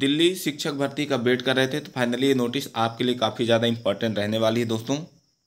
दिल्ली शिक्षक भर्ती का वेट कर रहे थे तो फाइनली ये नोटिस आपके लिए काफ़ी ज़्यादा इंपॉर्टेंट रहने वाली है दोस्तों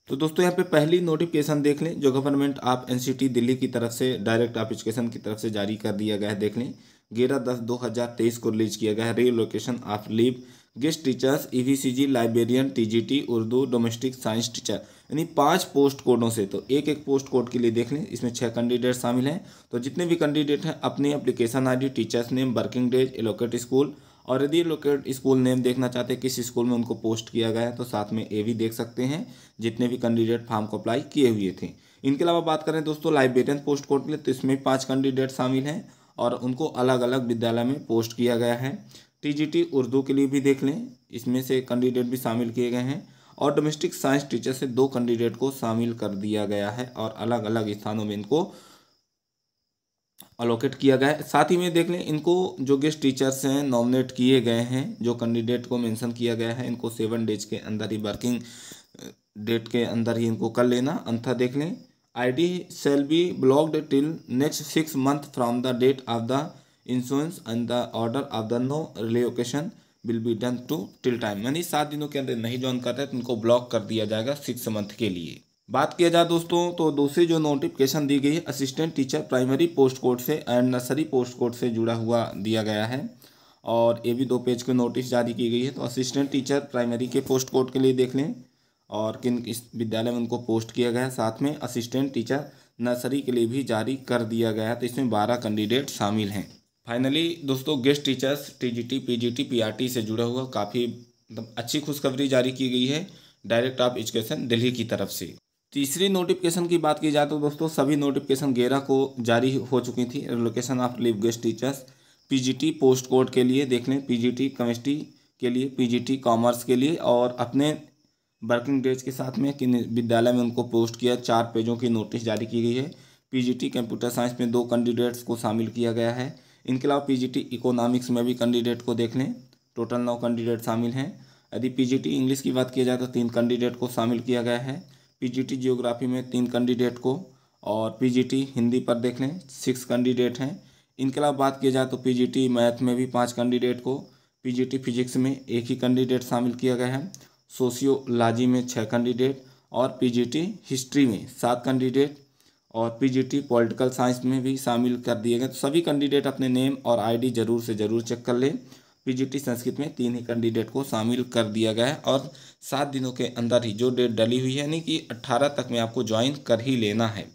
तो दोस्तों यहाँ पे पहली नोटिफिकेशन देख लें जो गवर्नमेंट ऑफ एन दिल्ली की तरफ से डायरेक्ट एप्लीकेशन की तरफ से जारी कर दिया गया है देख लें ग्यारह दस दो हज़ार तेईस को रिलीज किया गया है relocation of leave guest teachers EVCG librarian TGT Urdu domestic science teacher यानी पांच पोस्ट कोडों से तो एक एक पोस्ट कोड के लिए देख लें इसमें छह कैंडिडेट शामिल हैं तो जितने भी कैंडिडेट हैं अपनी application the teachers name working days allocate school और यदि लोकेट स्कूल नेम देखना चाहते हैं किस स्कूल में उनको पोस्ट किया गया है तो साथ में ए भी देख सकते हैं जितने भी कैंडिडेट फॉर्म को अप्लाई किए हुए थे इनके अलावा बात करें दोस्तों लाइब्रेरियन पोस्ट कोड के लिए तो इसमें पाँच कैंडिडेट शामिल हैं और उनको अलग अलग विद्यालय में पोस्ट किया गया है टी उर्दू के लिए भी देख लें इसमें से कैंडिडेट भी शामिल किए गए हैं और डोमेस्टिक साइंस टीचर से दो कैंडिडेट को शामिल कर दिया गया है और अलग अलग स्थानों में इनको अलोकेट किया गया है साथ ही में देख लें इनको जो गेस्ट टीचर्स हैं नॉमिनेट किए गए हैं जो कैंडिडेट को मेंशन किया गया है इनको सेवन डेज के अंदर ही वर्किंग डेट के अंदर ही इनको कर लेना अंथा देख लें ID shall be blocked till next six month from the date of the insurance and the order of the no relocation will be done to till time यानी सात दिनों के अंदर नहीं ज्वाइन करते तो इनको ब्लॉक कर दिया जाएगा सिक्स मंथ के लिए बात किया जाए दोस्तों तो दूसरी जो नोटिफिकेशन दी गई है assistant teacher primary post code से एंड नर्सरी पोस्ट कोड से जुड़ा हुआ दिया गया है और ये भी दो पेज के नोटिस जारी की गई है तो असिस्टेंट टीचर प्राइमरी के पोस्ट कोड के लिए देख लें और किन इस विद्यालय में उनको पोस्ट किया गया है साथ में असिस्टेंट टीचर नर्सरी के लिए भी जारी कर दिया गया है तो इसमें बारह कैंडिडेट शामिल हैं फाइनली दोस्तों guest teachers TGT PGT PRT से जुड़ा हुआ काफ़ी मतलब अच्छी खुशखबरी जारी की गई है डायरेक्ट ऑफ एजुकेशन दिल्ली की तरफ से तीसरी नोटिफिकेशन की बात की जाए तो दोस्तों सभी नोटिफिकेशन ग्यारह को जारी हो चुकी थी relocation of leave guest teachers PGT post code के लिए देख लें पीजीटी केमिस्ट्री के लिए पीजीटी कॉमर्स के लिए और अपने वर्किंग डेज के साथ में किन विद्यालय में उनको पोस्ट किया चार पेजों की नोटिस जारी की गई है पी कंप्यूटर साइंस में दो कैंडिडेट्स को शामिल किया गया है इनके अलावा पी इकोनॉमिक्स में भी कैंडिडेट को देख लें टोटल नौ कैंडिडेट शामिल हैं यदि पी इंग्लिश की बात की जाए तो तीन कैंडिडेट को शामिल किया गया है पीजीटी जियोग्राफी में तीन कैंडिडेट को और पीजीटी हिंदी पर देख लें सिक्स कैंडिडेट हैं इनके अलावा बात किया जाए तो पीजीटी मैथ में भी पाँच कैंडिडेट को पीजीटी फिजिक्स में एक ही कैंडिडेट शामिल किया गया है सोशियोलॉजी में छः कैंडिडेट और पी हिस्ट्री में सात कैंडिडेट और पीजीटी पॉलिटिकल साइंस में भी शामिल कर दिए गए तो सभी कैंडिडेट अपने नेम और आईडी ज़रूर से ज़रूर चेक कर लें पीजीटी संस्कृत में तीन ही कैंडिडेट को शामिल कर दिया गया है और सात दिनों के अंदर ही जो डेट डली हुई है यानी कि अट्ठारह तक में आपको ज्वाइन कर ही लेना है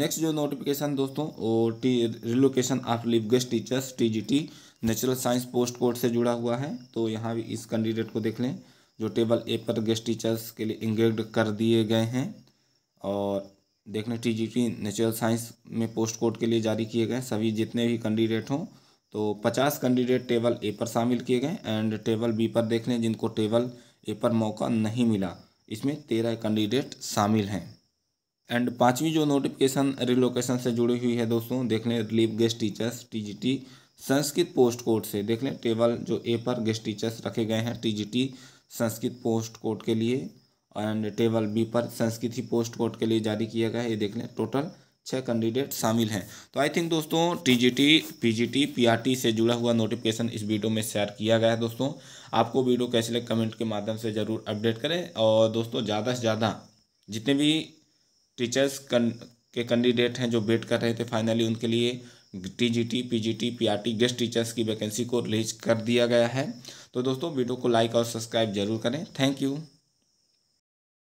नेक्स्ट जो नोटिफिकेशन दोस्तों वो the relocation of leave guest teachers TGT natural science post code से जुड़ा हुआ है तो यहाँ भी इस कैंडिडेट को देख लें जो टेबल ए पर गेस्ट टीचर्स के लिए इंगेज कर दिए गए हैं और देख लें टी नेचुरल साइंस में पोस्ट कोड के लिए जारी किए गए सभी जितने भी कैंडिडेट हों तो पचास कैंडिडेट टेबल ए पर शामिल किए गए एंड टेबल बी पर देख लें जिनको टेबल ए पर मौका नहीं मिला इसमें तेरह कैंडिडेट शामिल हैं एंड पांचवी जो नोटिफिकेशन रिलोकेशन से जुड़ी हुई है दोस्तों देख लें relief guest teachers TGT Sanskrit post code से देख लें टेबल जो ए पर गेस्ट टीचर्स रखे गए हैं टीजीटी संस्कृत पोस्ट कोड के लिए एंड टेबल बी पर संस्कृत ही पोस्ट कोड के लिए जारी किया गया है ये देख लें टोटल छः कैंडिडेट शामिल हैं तो आई थिंक दोस्तों टीजीटी पीजीटी पीआरटी से जुड़ा हुआ नोटिफिकेशन इस वीडियो में शेयर किया गया है दोस्तों आपको वीडियो कैसे लगे कमेंट के माध्यम से ज़रूर अपडेट करें और दोस्तों ज़्यादा से ज़्यादा जितने भी टीचर्स के कैंडिडेट हैं जो वेट कर रहे थे फाइनली उनके लिए T G T P G T P R T guest teachers की वैकेंसी को रिलीज कर दिया गया है तो दोस्तों वीडियो को लाइक और सब्सक्राइब जरूर करें थैंक यू